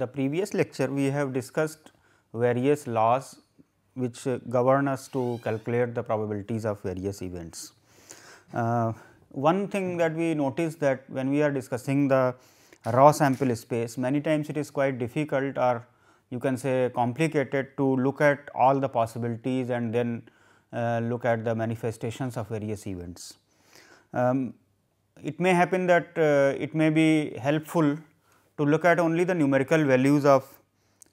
the previous lecture we have discussed various laws which govern us to calculate the probabilities of various events. Uh, one thing that we notice that when we are discussing the raw sample space many times it is quite difficult or you can say complicated to look at all the possibilities and then uh, look at the manifestations of various events. Um, it may happen that uh, it may be helpful to look at only the numerical values of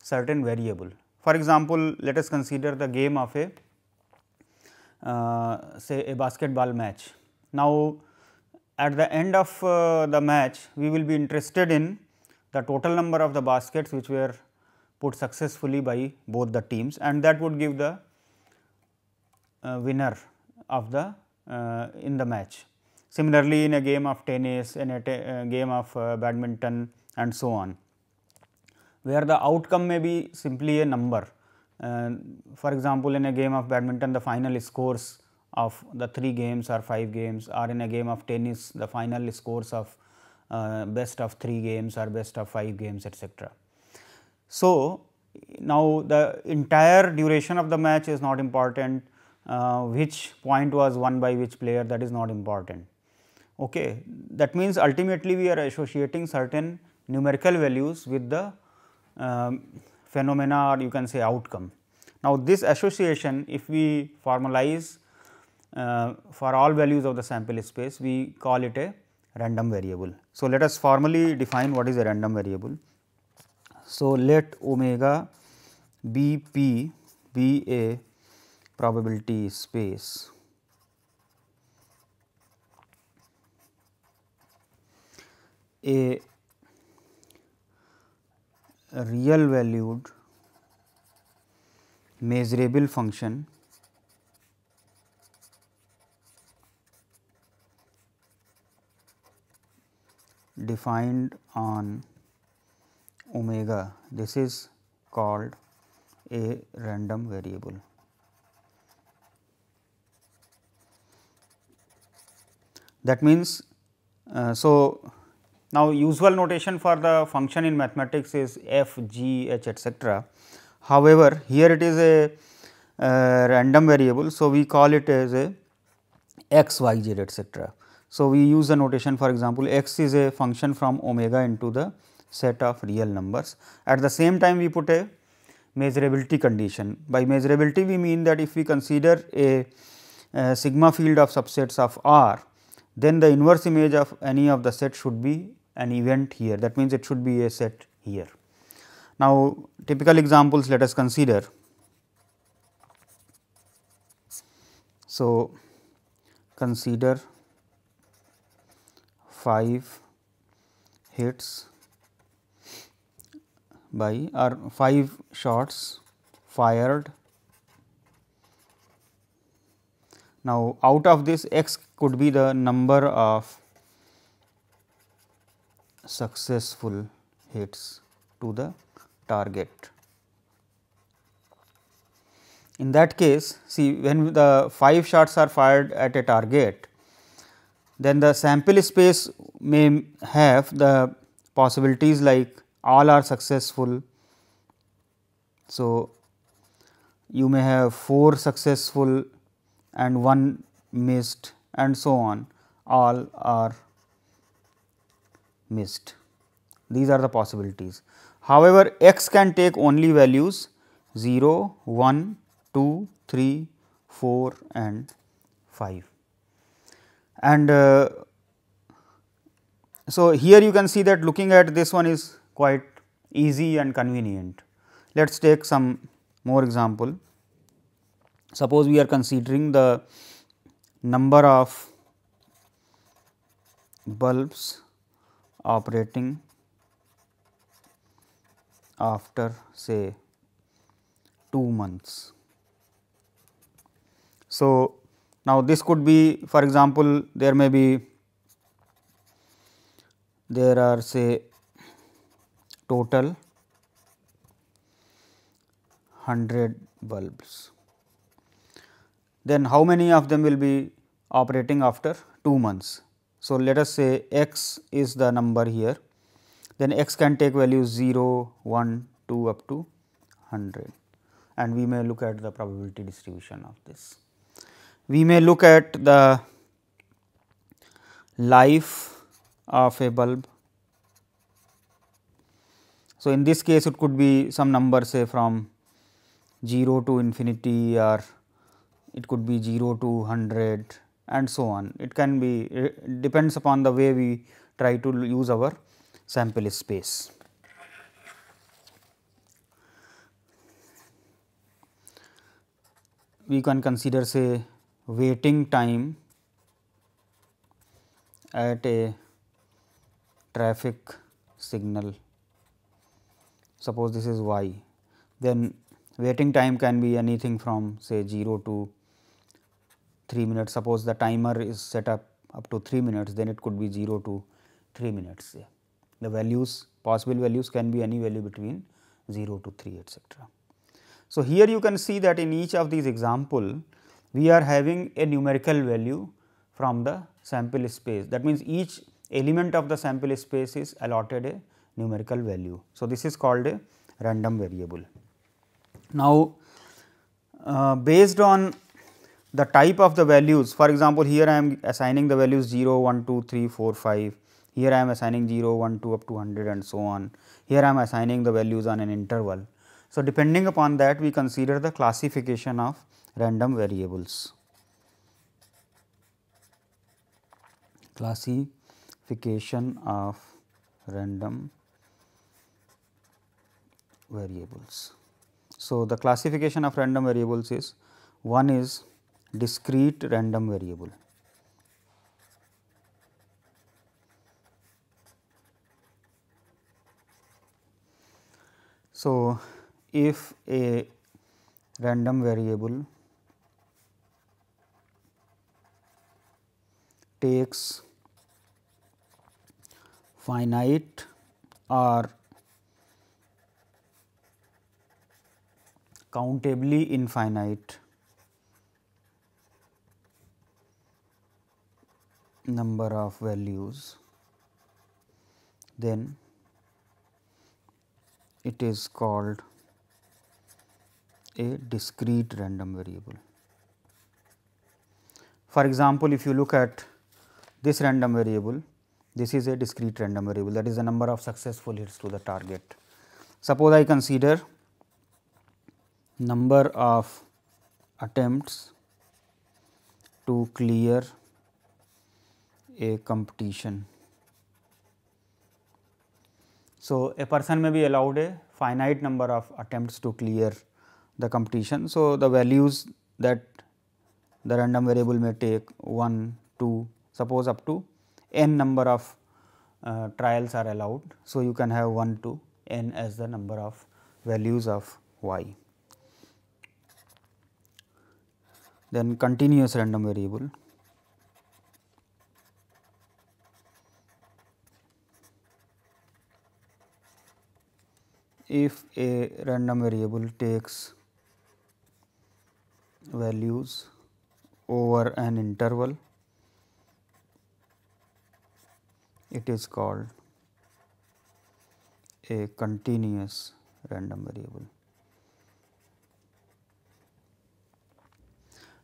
certain variable. For example, let us consider the game of a uh, say a basketball match. Now, at the end of uh, the match we will be interested in the total number of the baskets which were put successfully by both the teams and that would give the uh, winner of the uh, in the match. Similarly, in a game of tennis, in a uh, game of uh, badminton, and so on, where the outcome may be simply a number. Uh, for example, in a game of badminton the final scores of the 3 games or 5 games or in a game of tennis the final scores of uh, best of 3 games or best of 5 games etc. So, now the entire duration of the match is not important, uh, which point was won by which player that is not important. Okay. That means, ultimately we are associating certain numerical values with the um, phenomena or you can say outcome. Now, this association if we formalize uh, for all values of the sample space we call it a random variable. So, let us formally define what is a random variable. So, let omega b p be a probability space a real valued measurable function defined on omega this is called a random variable. That means, uh, so now, usual notation for the function in mathematics is f, g, h etc. However, here it is a uh, random variable. So, we call it as a x, y, z etc. So, we use the notation for example, x is a function from omega into the set of real numbers. At the same time, we put a measurability condition. By measurability, we mean that if we consider a, a sigma field of subsets of R, then the inverse image of any of the set should be an event here that means it should be a set here. Now, typical examples let us consider. So, consider 5 hits by or 5 shots fired. Now, out of this x could be the number of successful hits to the target. In that case, see when the 5 shots are fired at a target, then the sample space may have the possibilities like all are successful. So, you may have 4 successful and 1 missed and so on all are missed. These are the possibilities. However, x can take only values 0, 1, 2, 3, 4 and 5. And uh, so, here you can see that looking at this one is quite easy and convenient. Let us take some more example. Suppose we are considering the number of bulbs operating after say 2 months. So, now this could be for example, there may be there are say total 100 bulbs. Then how many of them will be operating after 2 months? So, let us say x is the number here, then x can take values 0, 1, 2 up to 100 and we may look at the probability distribution of this. We may look at the life of a bulb. So, in this case it could be some number say from 0 to infinity or it could be 0 to 100 and so on. It can be it depends upon the way we try to use our sample space. We can consider say waiting time at a traffic signal. Suppose this is y, then waiting time can be anything from say 0 to 3 minutes. Suppose the timer is set up up to 3 minutes, then it could be 0 to 3 minutes. Yeah. The values, possible values can be any value between 0 to 3 etc. So, here you can see that in each of these example, we are having a numerical value from the sample space. That means, each element of the sample space is allotted a numerical value. So, this is called a random variable. Now, uh, based on the type of the values for example, here I am assigning the values 0, 1, 2, 3, 4, 5, here I am assigning 0, 1, 2 up to 100 and so on, here I am assigning the values on an interval. So, depending upon that we consider the classification of random variables. Classification of random variables. So, the classification of random variables is one is discrete random variable. So, if a random variable takes finite or countably infinite number of values then it is called a discrete random variable. For example, if you look at this random variable, this is a discrete random variable that is the number of successful hits to the target. Suppose I consider number of attempts to clear a competition. So, a person may be allowed a finite number of attempts to clear the competition. So, the values that the random variable may take 1, 2, suppose up to n number of uh, trials are allowed. So, you can have 1 to n as the number of values of y. Then continuous random variable if a random variable takes values over an interval it is called a continuous random variable.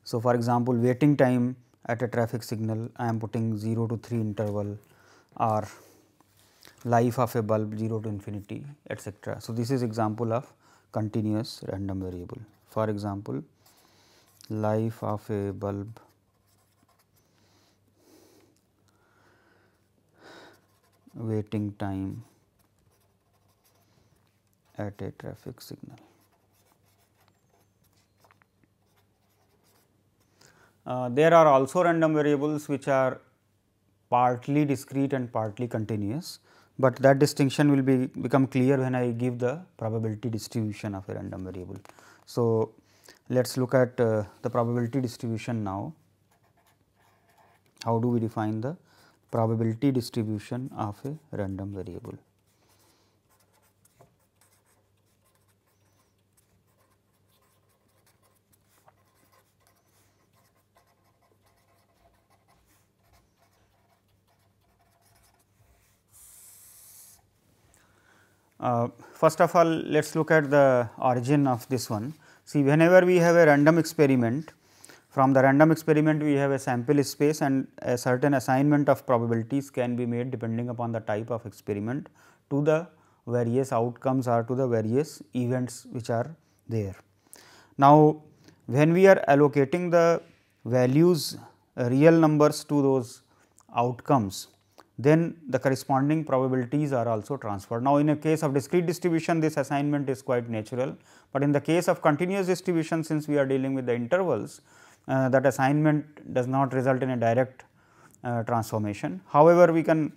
So, for example, waiting time at a traffic signal I am putting 0 to 3 interval R life of a bulb 0 to infinity etc. So, this is example of continuous random variable. For example, life of a bulb waiting time at a traffic signal. Uh, there are also random variables which are partly discrete and partly continuous but that distinction will be become clear when I give the probability distribution of a random variable. So, let us look at uh, the probability distribution now. How do we define the probability distribution of a random variable? Uh, first of all, let us look at the origin of this one. See, whenever we have a random experiment, from the random experiment we have a sample space and a certain assignment of probabilities can be made depending upon the type of experiment to the various outcomes or to the various events which are there. Now, when we are allocating the values uh, real numbers to those outcomes, then the corresponding probabilities are also transferred. Now, in a case of discrete distribution this assignment is quite natural, but in the case of continuous distribution since we are dealing with the intervals uh, that assignment does not result in a direct uh, transformation. However, we can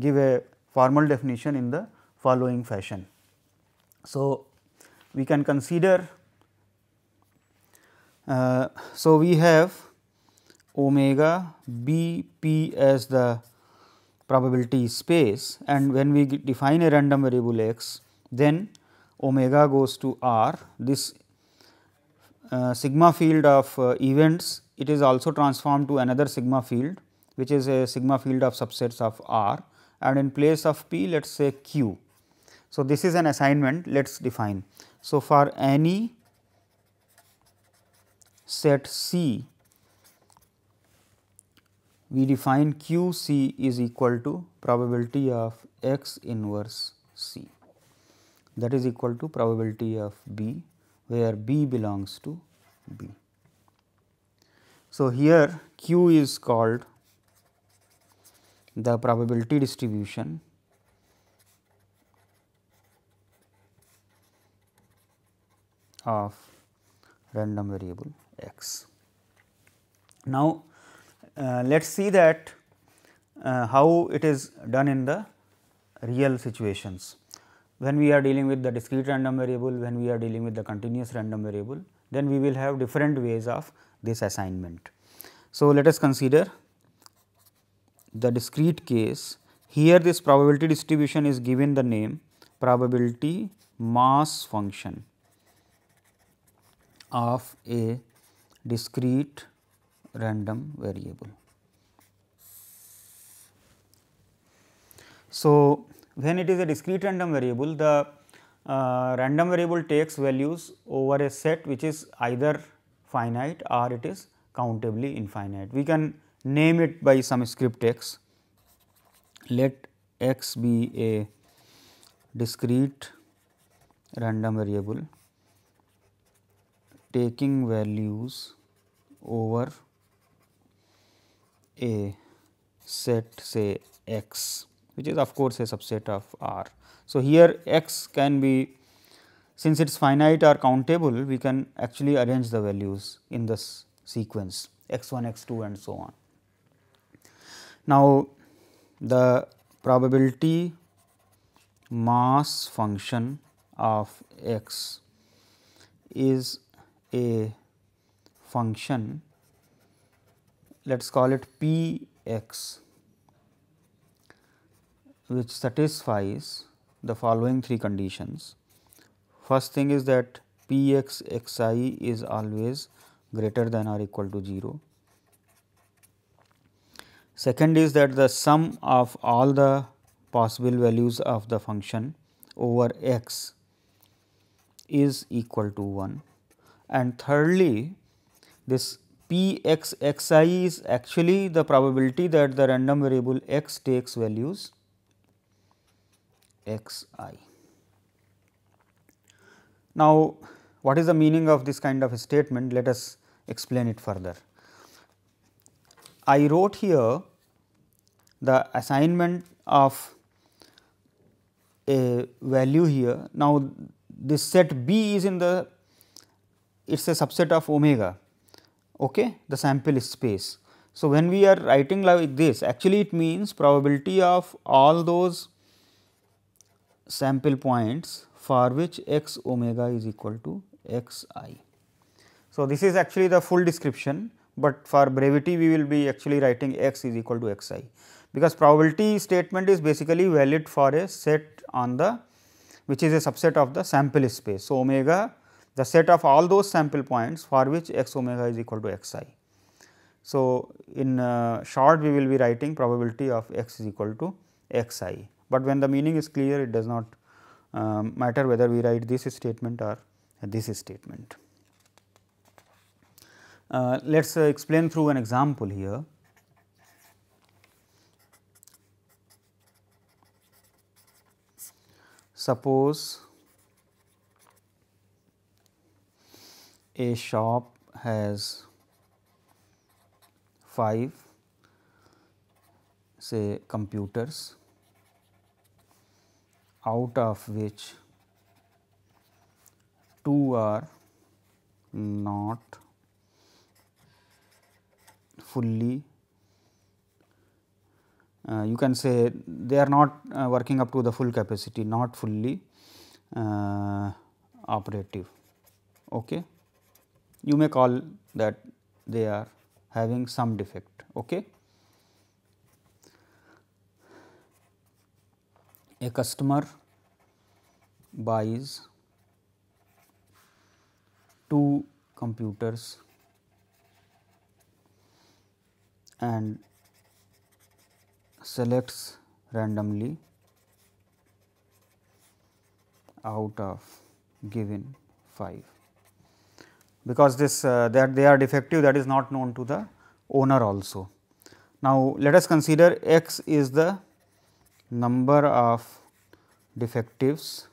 give a formal definition in the following fashion. So, we can consider, uh, so we have omega b p as the probability space and when we define a random variable x then omega goes to r this uh, sigma field of uh, events it is also transformed to another sigma field which is a sigma field of subsets of R and in place of P let us say Q. So, this is an assignment let us define. So, for any set C we define QC is equal to probability of X inverse C that is equal to probability of B where B belongs to B. So, here Q is called the probability distribution of random variable x. Now, uh, let us see that uh, how it is done in the real situations. When we are dealing with the discrete random variable, when we are dealing with the continuous random variable, then we will have different ways of this assignment. So, let us consider the discrete case. Here this probability distribution is given the name probability mass function of a discrete random variable. So, when it is a discrete random variable, the uh, random variable takes values over a set which is either finite or it is countably infinite. We can name it by some script x. Let x be a discrete random variable taking values over a set say X which is of course a subset of R. So, here X can be since it is finite or countable we can actually arrange the values in this sequence X1, X2 and so on. Now, the probability mass function of X is a function let us call it P x which satisfies the following three conditions. First thing is that P x x i is always greater than or equal to 0. Second is that the sum of all the possible values of the function over x is equal to 1 and thirdly this Pxxi is actually the probability that the random variable x takes values xi. Now, what is the meaning of this kind of statement? Let us explain it further. I wrote here the assignment of a value here. Now, this set B is in the it is a subset of omega okay, the sample space. So, when we are writing like this actually it means probability of all those sample points for which x omega is equal to x i. So, this is actually the full description, but for brevity we will be actually writing x is equal to x i because probability statement is basically valid for a set on the which is a subset of the sample space. So, omega the set of all those sample points for which x omega is equal to x i. So, in uh, short we will be writing probability of x is equal to x i, but when the meaning is clear it does not uh, matter whether we write this statement or this statement. Uh, let us uh, explain through an example here. Suppose a shop has 5 say computers out of which 2 are not fully uh, you can say they are not uh, working up to the full capacity not fully uh, operative okay you may call that they are having some defect. Okay. A customer buys two computers and selects randomly out of given 5 because this uh, that they are defective that is not known to the owner also. Now, let us consider x is the number of defectives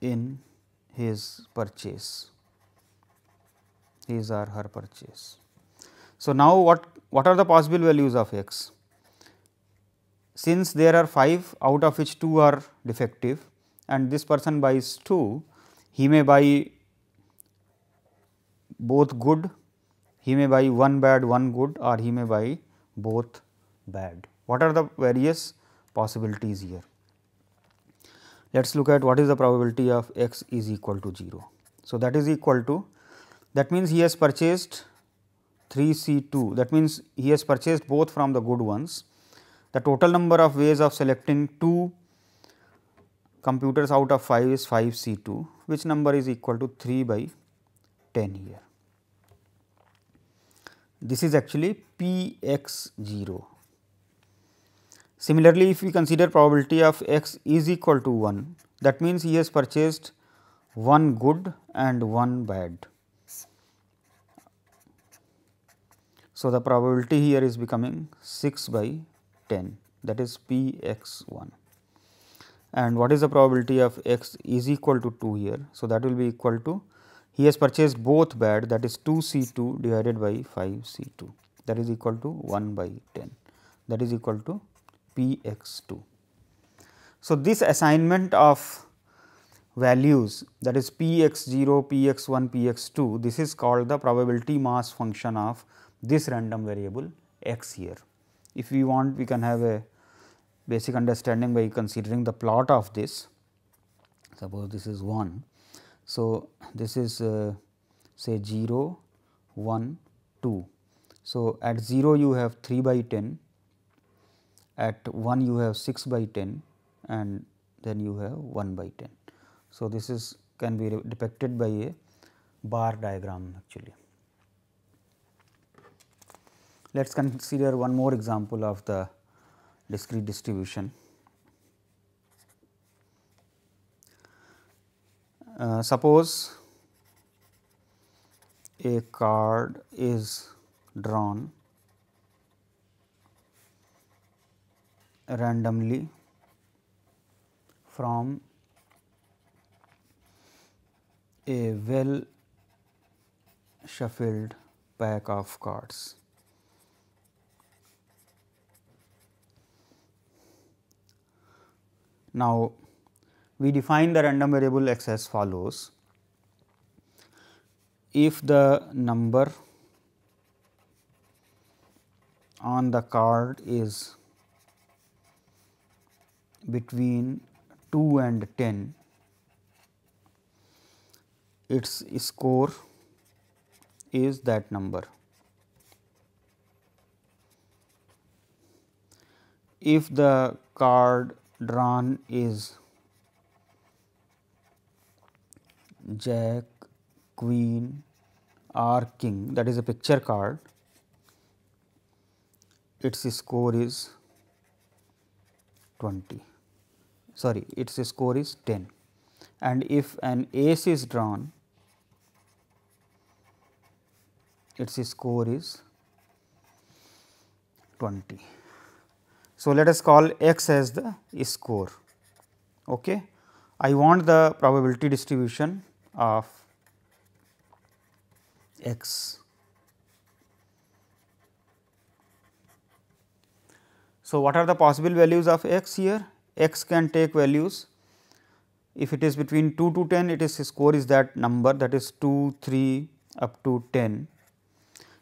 in his purchase, his or her purchase. So, now what, what are the possible values of x? Since there are 5 out of which 2 are defective and this person buys 2, he may buy both good, he may buy one bad, one good or he may buy both bad. What are the various possibilities here? Let us look at what is the probability of x is equal to 0. So, that is equal to that means he has purchased 3C2 that means he has purchased both from the good ones. The total number of ways of selecting 2 computers out of 5 is 5C2 which number is equal to 3 by 10 here. This is actually P x 0. Similarly, if we consider probability of x is equal to 1, that means he has purchased one good and one bad. So, the probability here is becoming 6 by 10 that is P x 1 and what is the probability of x is equal to 2 here. So, that will be equal to he has purchased both bad that is 2 C 2 divided by 5 C 2 that is equal to 1 by 10 that is equal to P x 2. So, this assignment of values that is P x 0, P x 1, P x 2 this is called the probability mass function of this random variable x here. If we want we can have a basic understanding by considering the plot of this. Suppose this is 1. So, this is uh, say 0, 1, 2. So, at 0 you have 3 by 10, at 1 you have 6 by 10 and then you have 1 by 10. So, this is can be depicted by a bar diagram actually. Let us consider one more example of the discrete distribution. Uh, suppose a card is drawn randomly from a well shuffled pack of cards. Now, we define the random variable x as follows. If the number on the card is between 2 and 10, its score is that number. If the card drawn is jack, queen or king that is a picture card its score is 20 sorry its score is 10 and if an ace is drawn its score is 20 so, let us call x as the score. Okay. I want the probability distribution of x. So, what are the possible values of x here? x can take values if it is between 2 to 10 it is score is that number that is 2, 3 up to 10.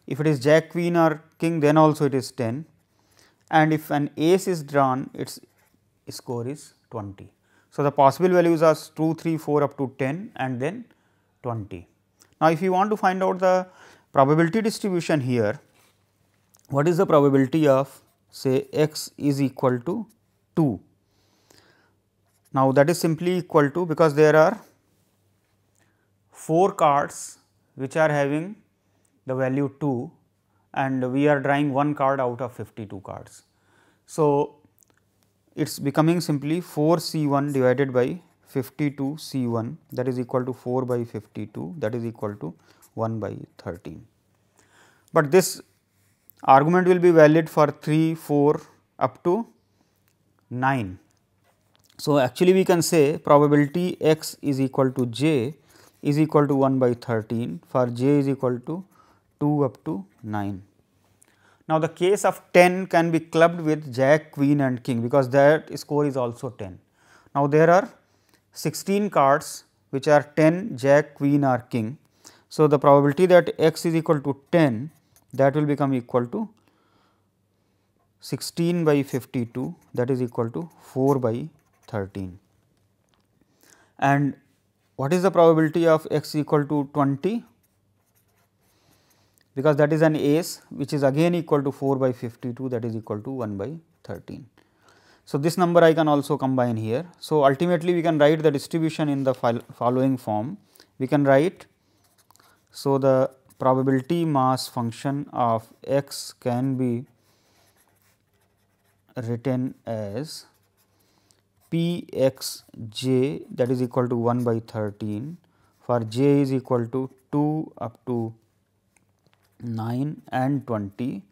If it is jack, queen or king then also it is 10 and if an ace is drawn its score is 20. So, the possible values are 2, 3, 4 up to 10 and then 20. Now, if you want to find out the probability distribution here, what is the probability of say x is equal to 2. Now, that is simply equal to because there are 4 cards which are having the value 2 and we are drawing one card out of 52 cards. So, it is becoming simply 4 C 1 divided by 52 C 1 that is equal to 4 by 52 that is equal to 1 by 13. But this argument will be valid for 3, 4 up to 9. So, actually we can say probability x is equal to j is equal to 1 by 13 for j is equal to 2 up to 9. Now, the case of 10 can be clubbed with jack, queen and king because that score is also 10. Now, there are 16 cards which are 10, jack, queen or king. So, the probability that x is equal to 10 that will become equal to 16 by 52 that is equal to 4 by 13. And what is the probability of x equal to 20? because that is an ace which is again equal to 4 by 52 that is equal to 1 by 13. So, this number I can also combine here. So, ultimately we can write the distribution in the following form. We can write, so the probability mass function of x can be written as p x j that is equal to 1 by 13 for j is equal to 2 up to 9 and 20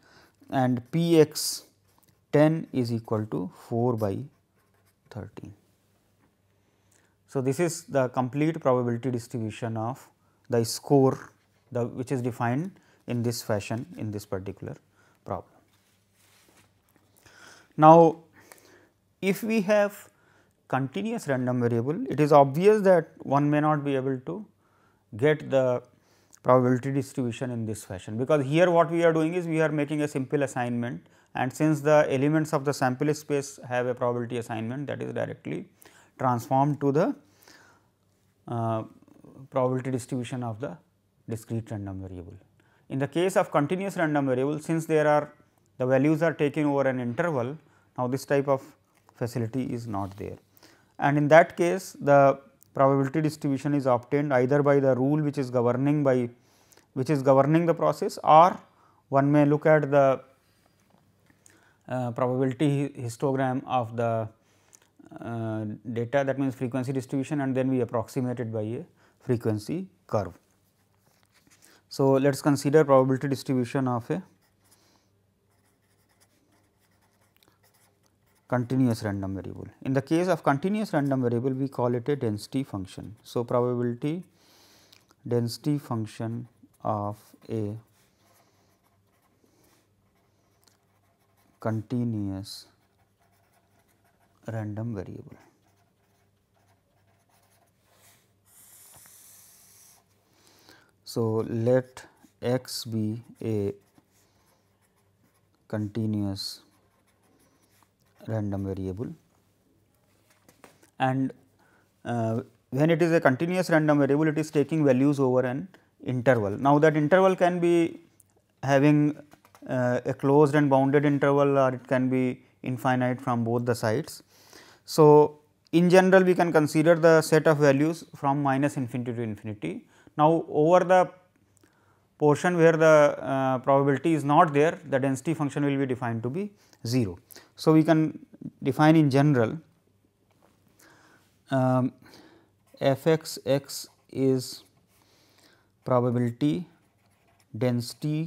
and Px 10 is equal to 4 by 13. So, this is the complete probability distribution of the score the which is defined in this fashion in this particular problem. Now, if we have continuous random variable it is obvious that one may not be able to get the probability distribution in this fashion because here what we are doing is we are making a simple assignment and since the elements of the sample space have a probability assignment that is directly transformed to the uh, probability distribution of the discrete random variable. In the case of continuous random variable since there are the values are taken over an interval now this type of facility is not there and in that case the probability distribution is obtained either by the rule which is governing by which is governing the process or one may look at the uh, probability histogram of the uh, data that means frequency distribution and then we approximate it by a frequency curve. So, let us consider probability distribution of a continuous random variable. In the case of continuous random variable, we call it a density function. So, probability density function of a continuous random variable. So, let x be a continuous random variable and uh, when it is a continuous random variable it is taking values over an interval. Now, that interval can be having uh, a closed and bounded interval or it can be infinite from both the sides. So, in general we can consider the set of values from minus infinity to infinity. Now, over the portion where the uh, probability is not there the density function will be defined to be 0. So, we can define in general um, f x x is probability density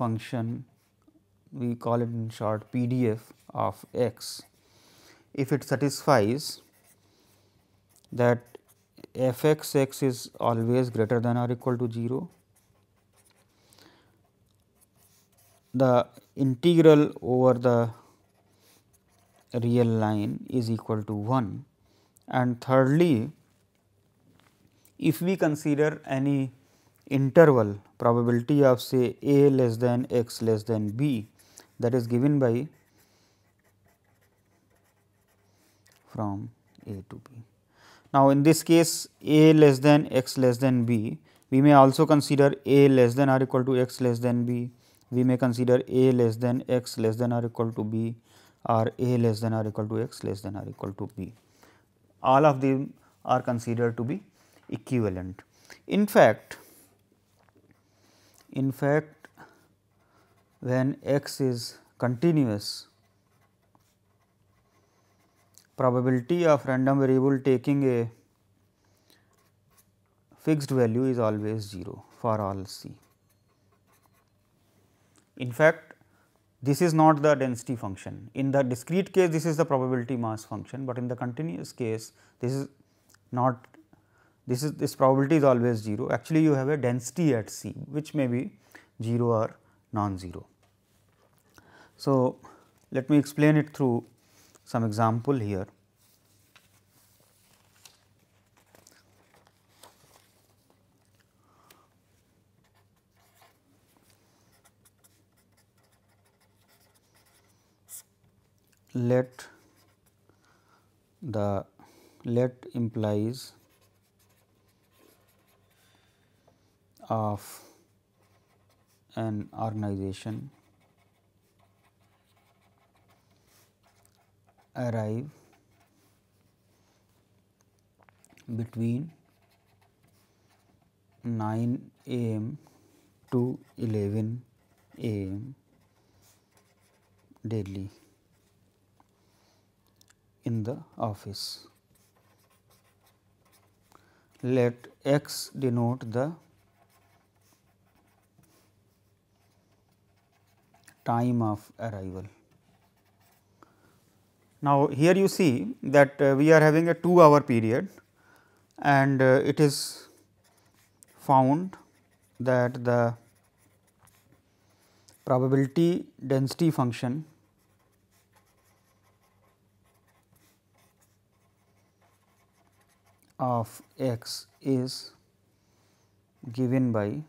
function we call it in short PDF of x if it satisfies that f x x is always greater than or equal to 0 the integral over the real line is equal to 1 and thirdly if we consider any interval probability of say a less than x less than b that is given by from a to b. Now, in this case a less than x less than b we may also consider a less than or equal to x less than b we may consider a less than x less than or equal to b or a less than or equal to x less than or equal to b. All of them are considered to be equivalent. In fact, in fact when x is continuous probability of random variable taking a fixed value is always 0 for all c. In fact, this is not the density function. In the discrete case, this is the probability mass function, but in the continuous case, this is not this is this probability is always 0. Actually, you have a density at C, which may be 0 or non-zero. So, let me explain it through some example here. let the let implies of an organization arrive between 9 am to 11 am daily in the office. Let x denote the time of arrival. Now, here you see that uh, we are having a 2 hour period and uh, it is found that the probability density function of x is given by.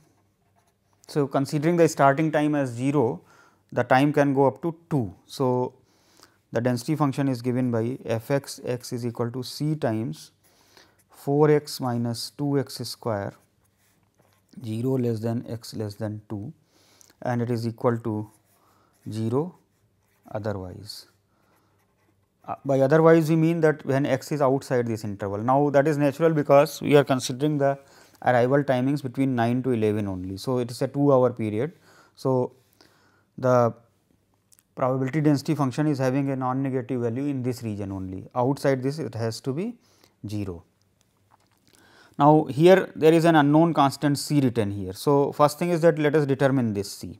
So, considering the starting time as 0, the time can go up to 2. So, the density function is given by f x x is equal to c times 4 x minus 2 x square 0 less than x less than 2 and it is equal to 0 otherwise by otherwise we mean that when x is outside this interval. Now, that is natural because we are considering the arrival timings between 9 to 11 only. So, it is a 2 hour period. So, the probability density function is having a non-negative value in this region only outside this it has to be 0. Now, here there is an unknown constant c written here. So, first thing is that let us determine this c.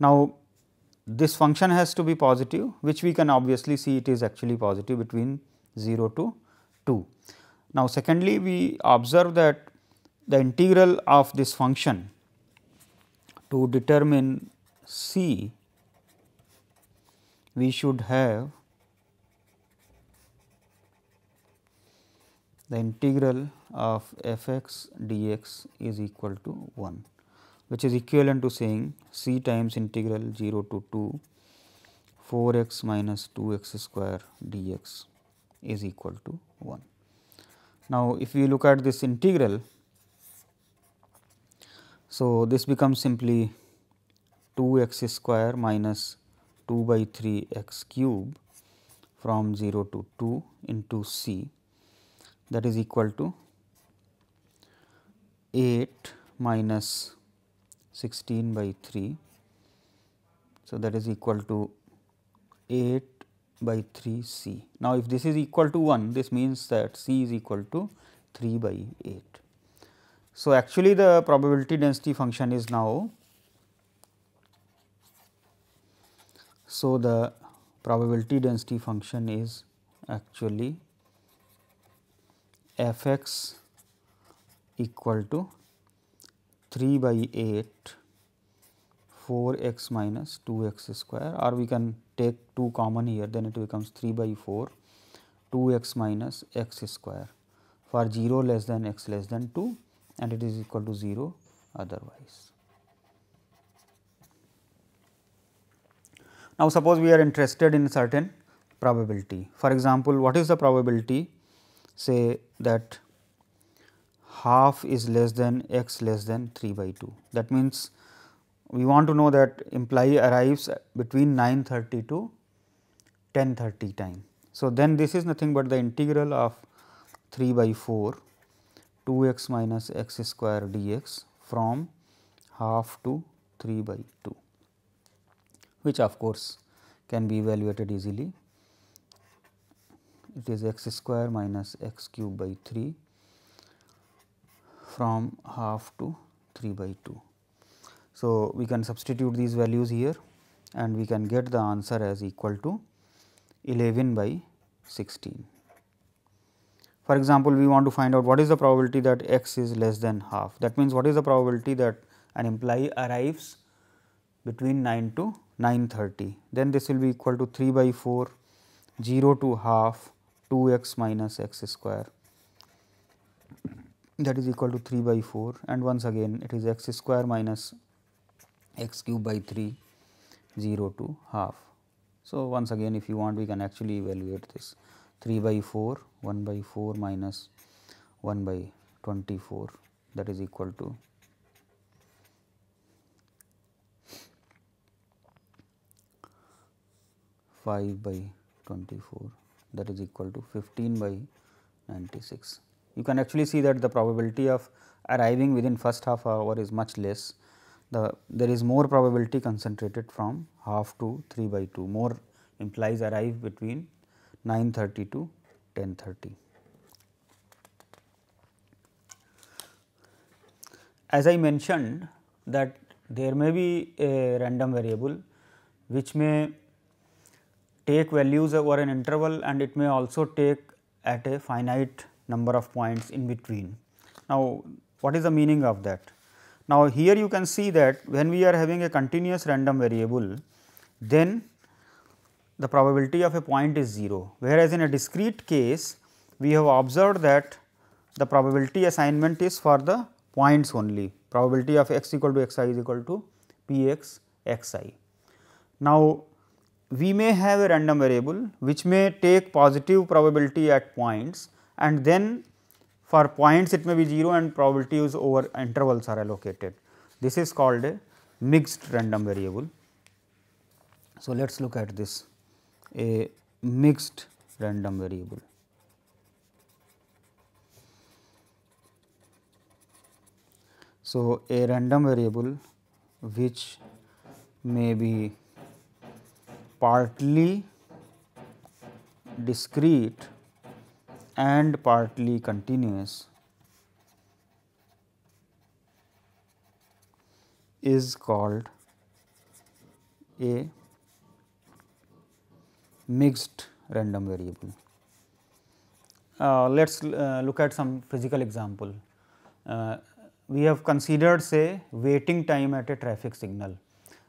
Now, this function has to be positive which we can obviously see it is actually positive between 0 to 2. Now, secondly we observe that the integral of this function to determine c we should have the integral of f x d x is equal to 1 which is equivalent to saying c times integral 0 to 2 4 x minus 2 x square dx is equal to 1. Now, if we look at this integral, so this becomes simply 2 x square minus 2 by 3 x cube from 0 to 2 into c that is equal to 8 minus 16 by 3. So, that is equal to 8 by 3 C. Now, if this is equal to 1 this means that C is equal to 3 by 8. So, actually the probability density function is now. So, the probability density function is actually f x equal to 3 by 8 4 x minus 2 x square or we can take 2 common here then it becomes 3 by 4 2 x minus x square for 0 less than x less than 2 and it is equal to 0 otherwise. Now, suppose we are interested in certain probability. For example, what is the probability say that half is less than x less than 3 by 2. That means, we want to know that imply arrives between 930 to 1030 time. So, then this is nothing but the integral of 3 by 4 2 x minus x square dx from half to 3 by 2 which of course, can be evaluated easily. It is x square minus x cube by 3 from half to 3 by 2. So, we can substitute these values here and we can get the answer as equal to 11 by 16. For example, we want to find out what is the probability that x is less than half that means what is the probability that an employee arrives between 9 to 930 then this will be equal to 3 by 4 0 to half 2 x minus x square that is equal to 3 by 4 and once again it is x square minus x cube by 3 0 to half. So, once again if you want we can actually evaluate this 3 by 4 1 by 4 minus 1 by 24 that is equal to five by twenty four that is equal to fifteen by ninety six you can actually see that the probability of arriving within first half hour is much less. The there is more probability concentrated from half to 3 by 2 more implies arrive between 9:30 to 10:30. As I mentioned that there may be a random variable which may take values over an interval and it may also take at a finite number of points in between. Now, what is the meaning of that? Now, here you can see that when we are having a continuous random variable, then the probability of a point is 0, whereas in a discrete case, we have observed that the probability assignment is for the points only, probability of x equal to xi is equal to p x xi. Now, we may have a random variable which may take positive probability at points, and then for points it may be 0 and probabilities over intervals are allocated. This is called a mixed random variable. So, let us look at this a mixed random variable. So, a random variable which may be partly discrete and partly continuous is called a mixed random variable. Uh, let us uh, look at some physical example. Uh, we have considered say waiting time at a traffic signal.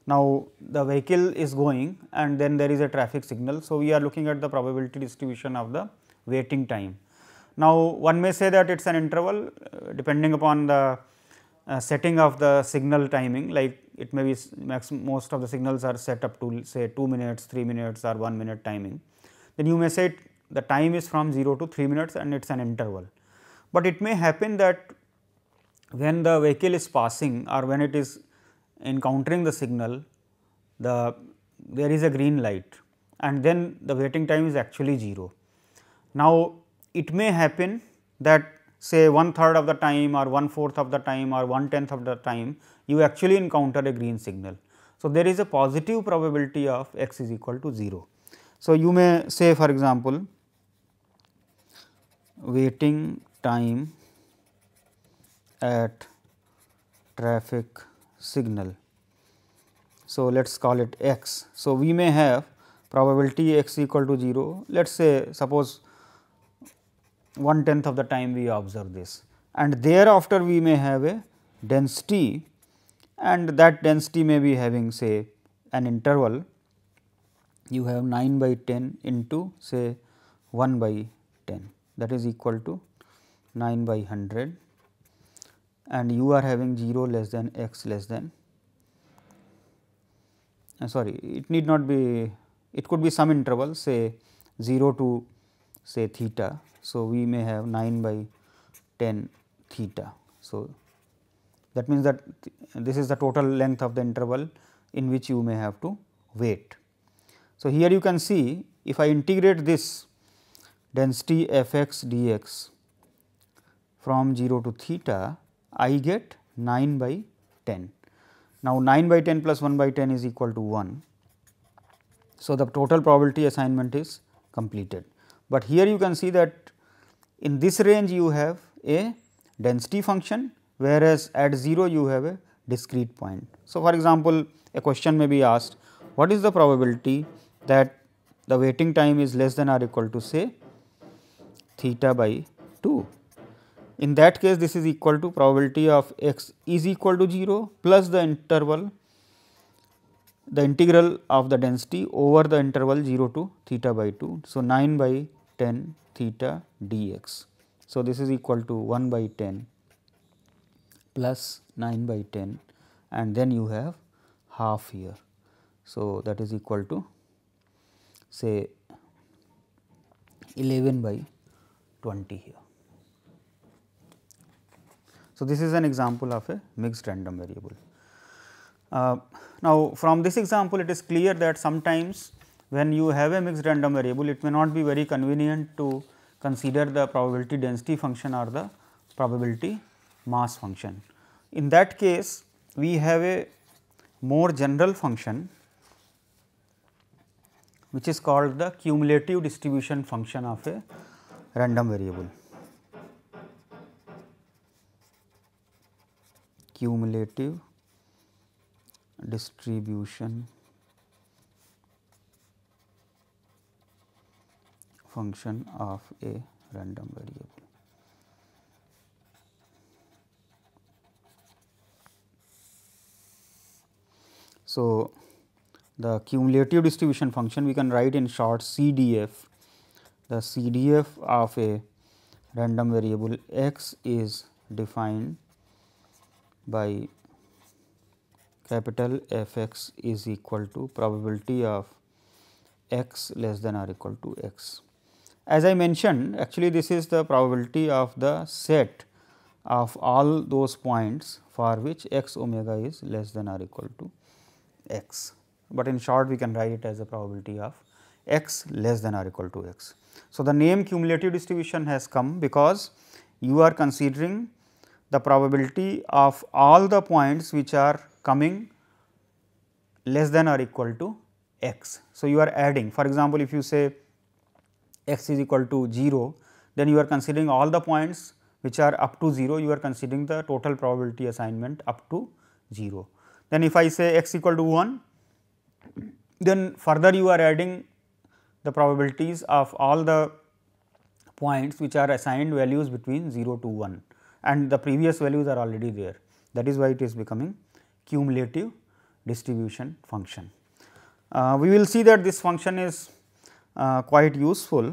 Now, the vehicle is going and then there is a traffic signal. So, we are looking at the probability distribution of the waiting time. Now, one may say that it is an interval uh, depending upon the uh, setting of the signal timing like it may be max most of the signals are set up to say 2 minutes, 3 minutes or 1 minute timing. Then you may say it, the time is from 0 to 3 minutes and it is an interval. But it may happen that when the vehicle is passing or when it is encountering the signal, the there is a green light and then the waiting time is actually 0. Now, it may happen that say one third of the time or one fourth of the time or one tenth of the time you actually encounter a green signal. So, there is a positive probability of x is equal to 0. So, you may say for example, waiting time at traffic signal. So, let us call it x. So, we may have probability x equal to 0, let us say suppose one tenth of the time we observe this and thereafter we may have a density and that density may be having say an interval you have 9 by 10 into say 1 by 10 that is equal to 9 by 100 and you are having 0 less than x less than uh, sorry it need not be it could be some interval say 0 to say theta so, we may have 9 by 10 theta. So, that means that th this is the total length of the interval in which you may have to wait. So, here you can see if I integrate this density f x d x from 0 to theta, I get 9 by 10. Now, 9 by 10 plus 1 by 10 is equal to 1. So, the total probability assignment is completed but here you can see that in this range you have a density function whereas at 0 you have a discrete point. So, for example, a question may be asked what is the probability that the waiting time is less than or equal to say theta by 2. In that case this is equal to probability of x is equal to 0 plus the interval the integral of the density over the interval 0 to theta by 2. So, 9 by 10 theta dx. So, this is equal to 1 by 10 plus 9 by 10 and then you have half here. So, that is equal to say 11 by 20 here. So, this is an example of a mixed random variable. Uh, now, from this example it is clear that sometimes when you have a mixed random variable it may not be very convenient to consider the probability density function or the probability mass function. In that case we have a more general function which is called the cumulative distribution function of a random variable. Cumulative distribution function of a random variable. So, the cumulative distribution function we can write in short CDF. The CDF of a random variable x is defined by capital F x is equal to probability of x less than or equal to x. As I mentioned actually this is the probability of the set of all those points for which x omega is less than or equal to x, but in short we can write it as the probability of x less than or equal to x. So, the name cumulative distribution has come because you are considering the probability of all the points which are coming less than or equal to x. So, you are adding for example, if you say x is equal to 0, then you are considering all the points which are up to 0, you are considering the total probability assignment up to 0. Then if I say x equal to 1, then further you are adding the probabilities of all the points which are assigned values between 0 to 1 and the previous values are already there. That is why it is becoming cumulative distribution function. Uh, we will see that this function is uh, quite useful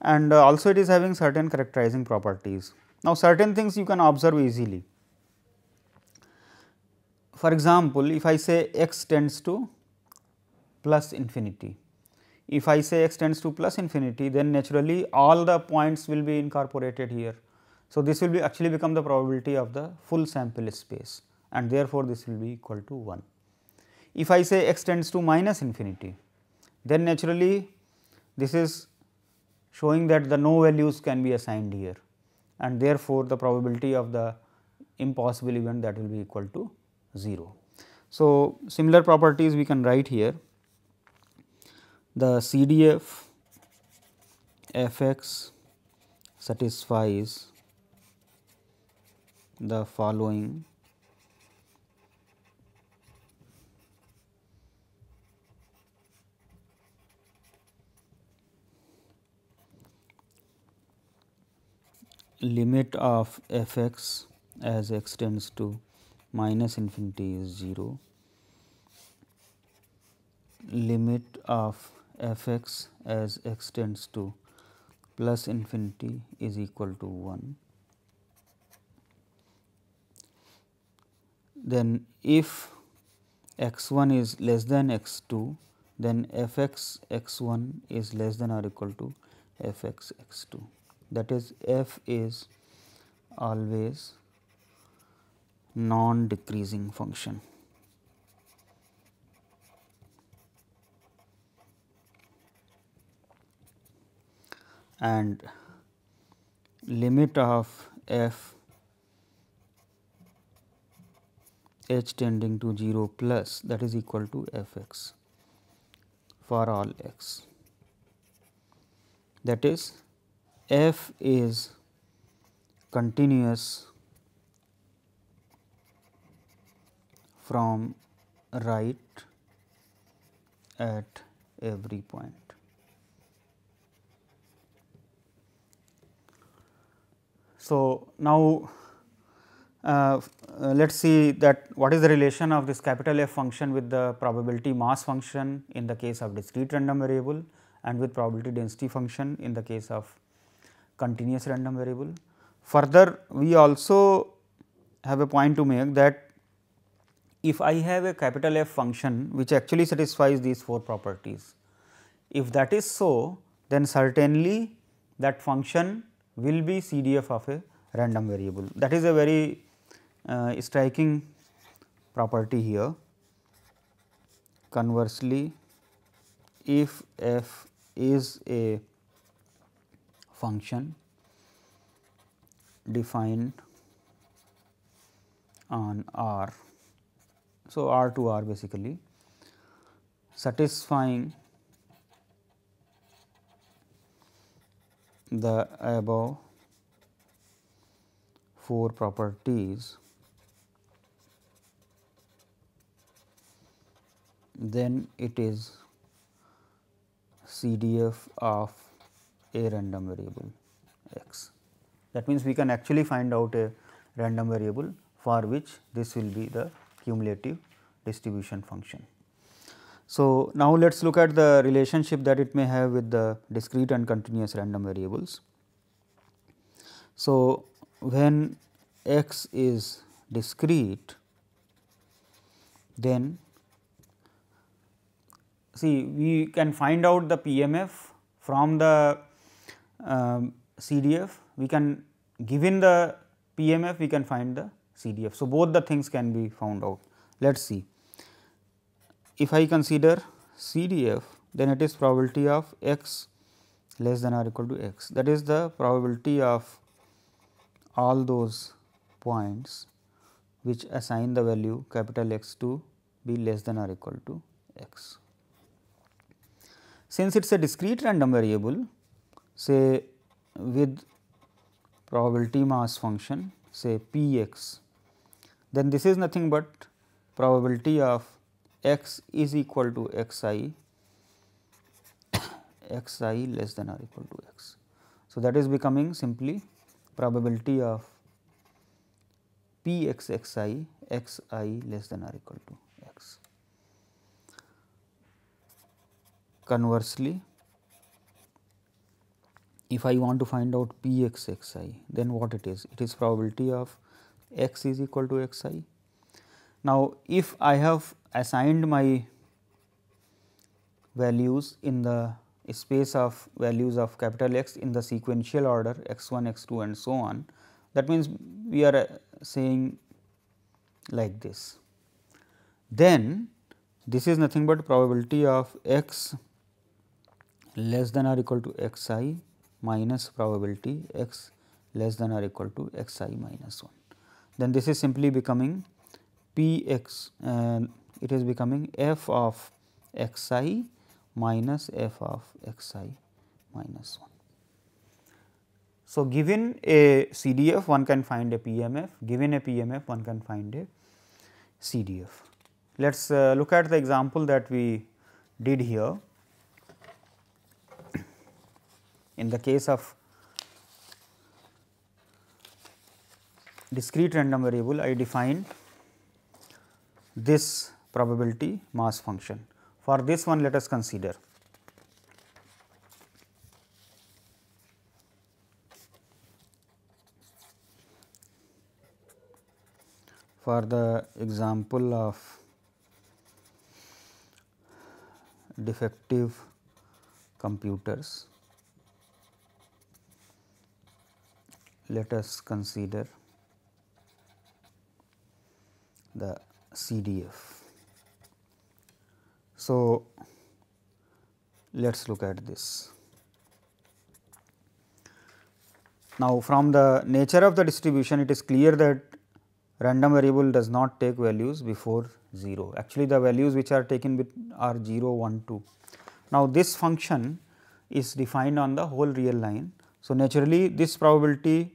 and uh, also it is having certain characterizing properties. Now, certain things you can observe easily. For example, if I say x tends to plus infinity, if I say x tends to plus infinity, then naturally all the points will be incorporated here. So, this will be actually become the probability of the full sample space and therefore, this will be equal to 1. If I say x tends to minus infinity, then naturally this is showing that the no values can be assigned here and therefore, the probability of the impossible event that will be equal to 0. So, similar properties we can write here the CDF fx satisfies the following limit of f x as x tends to minus infinity is 0, limit of f x as x tends to plus infinity is equal to 1. Then if x 1 is less than x 2, then f x x 1 is less than or equal to f x x 2 that is f is always non decreasing function. and limit of f h tending to 0 plus that is equal to f x for all x that is f is continuous from right at every point. So, now uh, let us see that what is the relation of this capital F function with the probability mass function in the case of discrete random variable and with probability density function in the case of continuous random variable. Further, we also have a point to make that if I have a capital F function which actually satisfies these four properties. If that is so, then certainly that function will be CDF of a random variable. That is a very uh, striking property here. Conversely, if f is a function defined on R. So, R to R basically satisfying the above four properties then it is CDF of a random variable x. That means, we can actually find out a random variable for which this will be the cumulative distribution function. So, now let us look at the relationship that it may have with the discrete and continuous random variables. So, when x is discrete, then see we can find out the PMF from the um, CDF, we can given the PMF we can find the CDF. So, both the things can be found out. Let us see. If I consider CDF then it is probability of x less than or equal to x that is the probability of all those points which assign the value capital X to be less than or equal to x. Since it is a discrete random variable say with probability mass function say p x, then this is nothing but probability of x is equal to x i x i less than or equal to x. So, that is becoming simply probability of p x x i x i less than or equal to x. Conversely, if I want to find out pxxi, then what it is? It is probability of x is equal to xi. Now, if I have assigned my values in the space of values of capital X in the sequential order x1, x2 and so on, that means we are uh, saying like this. Then this is nothing but probability of x less than or equal to xi minus probability x less than or equal to x i minus 1. Then this is simply becoming p x and it is becoming f of x i minus f of x i minus 1. So, given a CDF one can find a PMF, given a PMF one can find a CDF. Let us uh, look at the example that we did here. in the case of discrete random variable I define this probability mass function. For this one let us consider for the example of defective computers let us consider the CDF. So, let us look at this. Now, from the nature of the distribution it is clear that random variable does not take values before 0. Actually, the values which are taken with are 0, 1, 2. Now, this function is defined on the whole real line. So, naturally this probability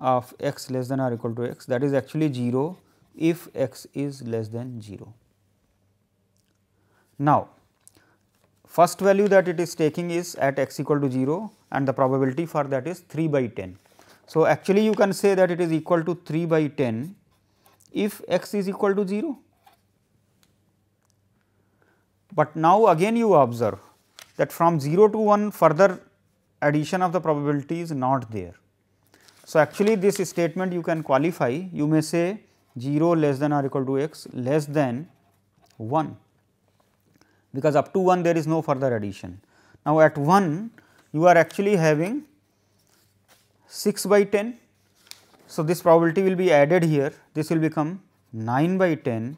of x less than or equal to x that is actually 0 if x is less than 0. Now, first value that it is taking is at x equal to 0 and the probability for that is 3 by 10. So, actually you can say that it is equal to 3 by 10 if x is equal to 0. But now again you observe that from 0 to 1 further addition of the probability is not there. So, actually this statement you can qualify, you may say 0 less than or equal to x less than 1, because up to 1 there is no further addition. Now, at 1 you are actually having 6 by 10. So, this probability will be added here, this will become 9 by 10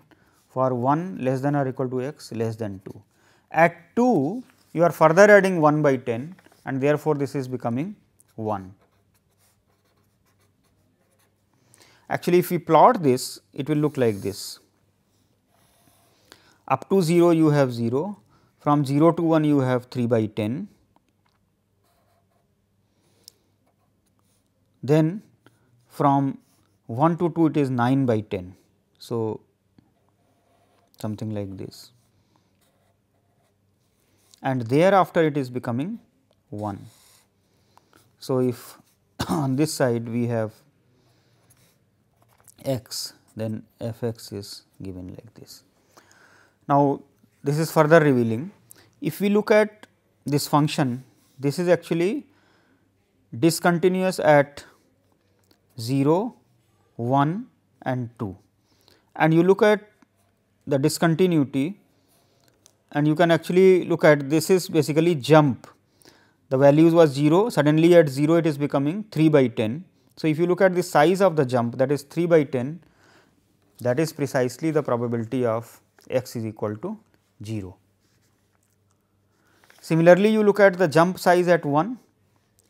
for 1 less than or equal to x less than 2. At 2 you are further adding 1 by 10 and therefore, this is becoming 1. Actually, if we plot this, it will look like this. Up to 0, you have 0. From 0 to 1, you have 3 by 10. Then from 1 to 2, it is 9 by 10. So, something like this. And thereafter, it is becoming 1. So, if on this side we have x then f x is given like this. Now, this is further revealing if we look at this function this is actually discontinuous at 0, 1 and 2 and you look at the discontinuity and you can actually look at this is basically jump the values was 0 suddenly at 0 it is becoming 3 by 10 so, if you look at the size of the jump that is 3 by 10 that is precisely the probability of x is equal to 0. Similarly, you look at the jump size at 1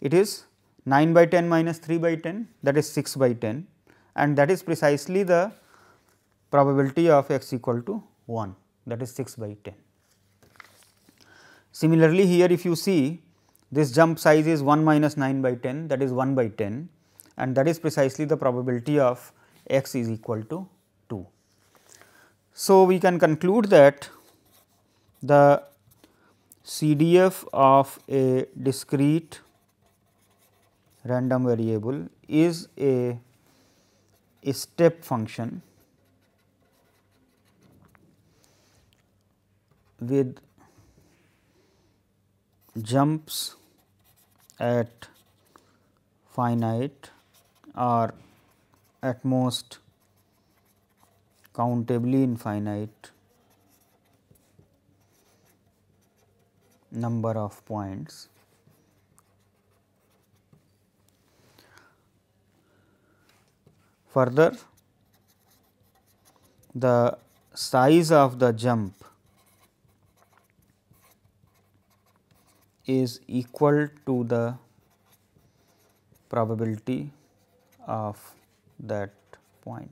it is 9 by 10 minus 3 by 10 that is 6 by 10 and that is precisely the probability of x equal to 1 that is 6 by 10. Similarly, here if you see this jump size is 1 minus 9 by 10 that is 1 by 10 and that is precisely the probability of x is equal to 2. So, we can conclude that the CDF of a discrete random variable is a, a step function with jumps at finite are at most countably infinite number of points. Further, the size of the jump is equal to the probability of that point.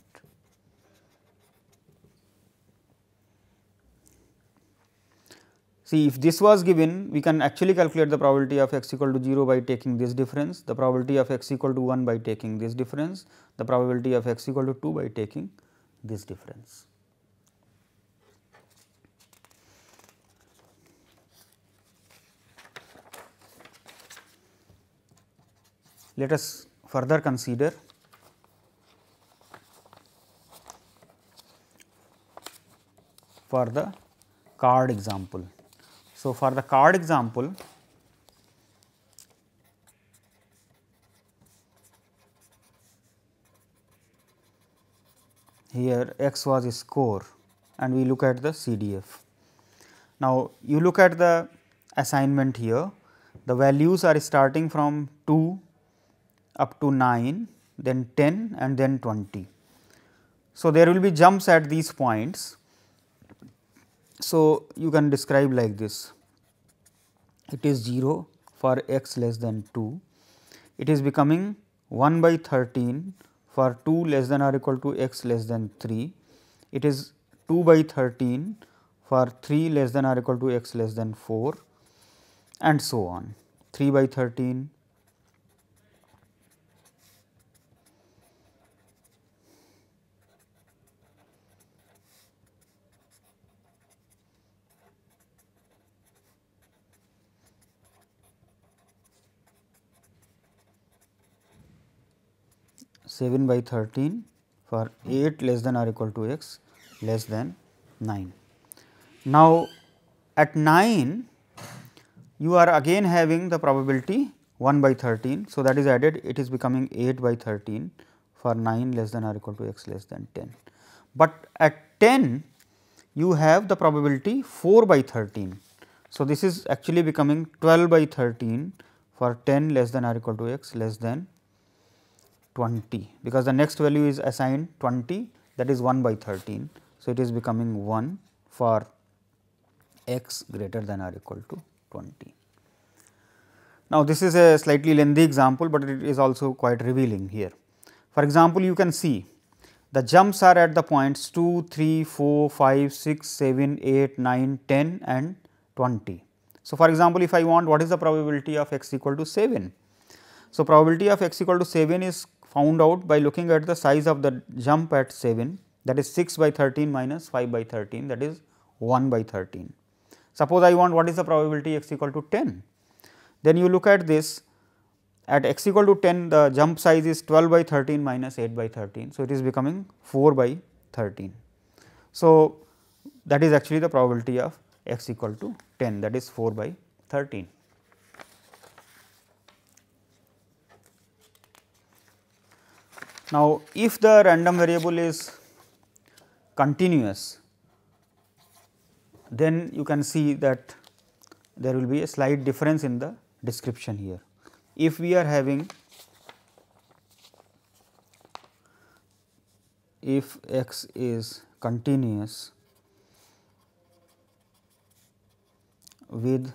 See if this was given we can actually calculate the probability of x equal to 0 by taking this difference, the probability of x equal to 1 by taking this difference, the probability of x equal to 2 by taking this difference. Let us further consider for the card example. So, for the card example, here x was a score and we look at the CDF. Now, you look at the assignment here, the values are starting from 2 up to 9, then 10 and then 20. So, there will be jumps at these points. So, you can describe like this, it is 0 for x less than 2, it is becoming 1 by 13 for 2 less than or equal to x less than 3, it is 2 by 13 for 3 less than or equal to x less than 4 and so on 3 by 13, 7 by 13 for 8 less than or equal to x less than 9. Now, at 9 you are again having the probability 1 by 13. So, that is added it is becoming 8 by 13 for 9 less than or equal to x less than 10. But at 10 you have the probability 4 by 13. So, this is actually becoming 12 by 13 for 10 less than or equal to x less than 20 because the next value is assigned 20 that is 1 by 13. So, it is becoming 1 for x greater than or equal to 20. Now, this is a slightly lengthy example, but it is also quite revealing here. For example, you can see the jumps are at the points 2, 3, 4, 5, 6, 7, 8, 9, 10 and 20. So, for example, if I want what is the probability of x equal to 7? So, probability of x equal to 7 is found out by looking at the size of the jump at 7 that is 6 by 13 minus 5 by 13 that is 1 by 13. Suppose I want what is the probability x equal to 10, then you look at this at x equal to 10 the jump size is 12 by 13 minus 8 by 13. So, it is becoming 4 by 13. So, that is actually the probability of x equal to 10 that is 4 by 13. Now, if the random variable is continuous, then you can see that there will be a slight difference in the description here. If we are having if x is continuous with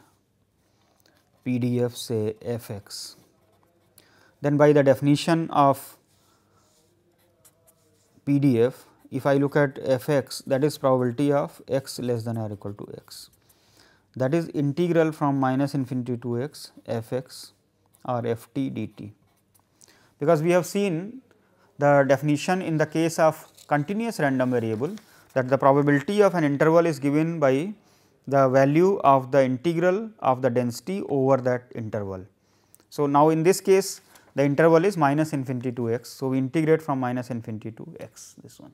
PDF say f x, then by the definition of PDF, if I look at f x that is probability of x less than or equal to x that is integral from minus infinity to x f x or f t dt. Because we have seen the definition in the case of continuous random variable that the probability of an interval is given by the value of the integral of the density over that interval. So, now in this case the interval is minus infinity to x. So, we integrate from minus infinity to x this one.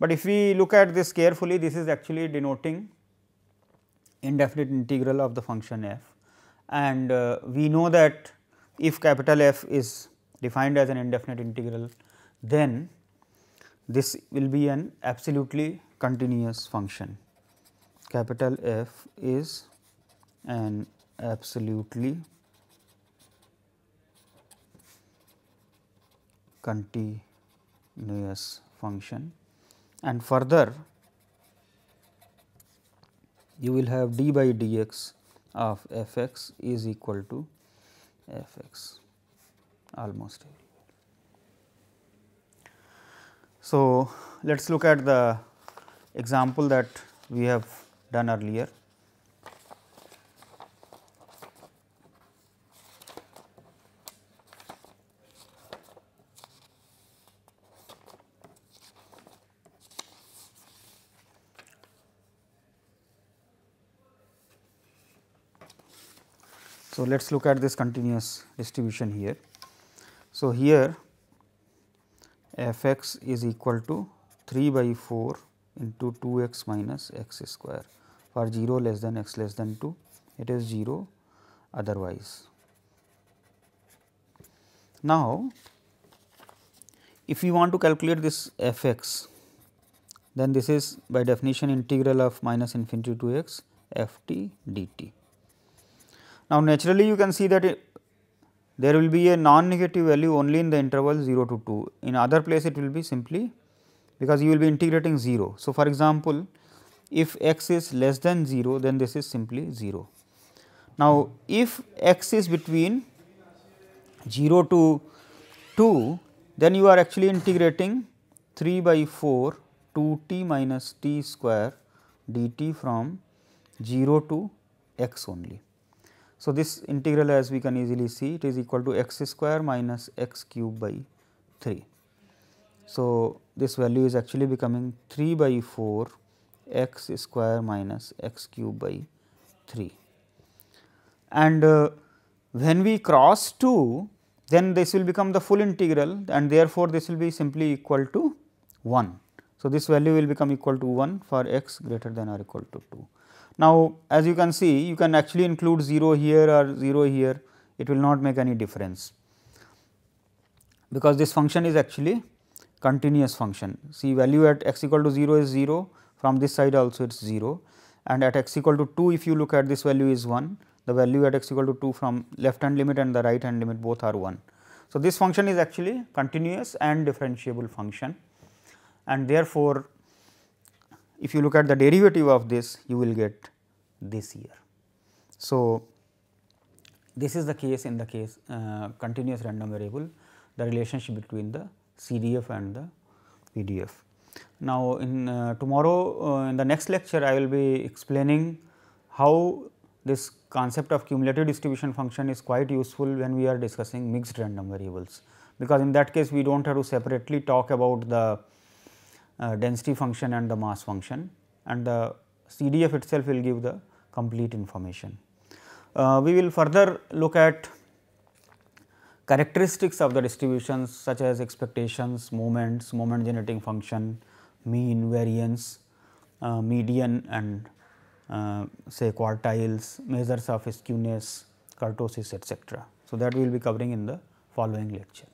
But if we look at this carefully this is actually denoting indefinite integral of the function f and uh, we know that if capital F is defined as an indefinite integral then this will be an absolutely continuous function capital F is an absolutely continuous function and further you will have d by dx of f x is equal to f x almost everywhere. So, let us look at the example that we have done earlier. So, let us look at this continuous distribution here. So, here f x is equal to 3 by 4 into 2 x minus x square for 0 less than x less than 2 it is 0 otherwise. Now, if we want to calculate this f x then this is by definition integral of minus infinity to x f t d t. Now, naturally you can see that it, there will be a non-negative value only in the interval 0 to 2, in other place it will be simply because you will be integrating 0. So, for example, if x is less than 0 then this is simply 0. Now, if x is between 0 to 2 then you are actually integrating 3 by 4 2 t minus t square dt from 0 to x only. So, this integral as we can easily see it is equal to x square minus x cube by 3. So, this value is actually becoming 3 by 4 x square minus x cube by 3. And uh, when we cross 2 then this will become the full integral and therefore, this will be simply equal to 1. So, this value will become equal to 1 for x greater than or equal to 2. Now, as you can see you can actually include 0 here or 0 here it will not make any difference because this function is actually continuous function. See value at x equal to 0 is 0 from this side also it is 0 and at x equal to 2 if you look at this value is 1 the value at x equal to 2 from left hand limit and the right hand limit both are 1. So, this function is actually continuous and differentiable function and therefore, if you look at the derivative of this you will get this here. So, this is the case in the case uh, continuous random variable the relationship between the CDF and the PDF. Now, in uh, tomorrow uh, in the next lecture I will be explaining how this concept of cumulative distribution function is quite useful when we are discussing mixed random variables, because in that case we do not have to separately talk about the uh, density function and the mass function and the CDF itself will give the complete information. Uh, we will further look at characteristics of the distributions such as expectations, moments, moment generating function, mean, variance, uh, median and uh, say quartiles, measures of skewness, kurtosis etc. So, that we will be covering in the following lecture.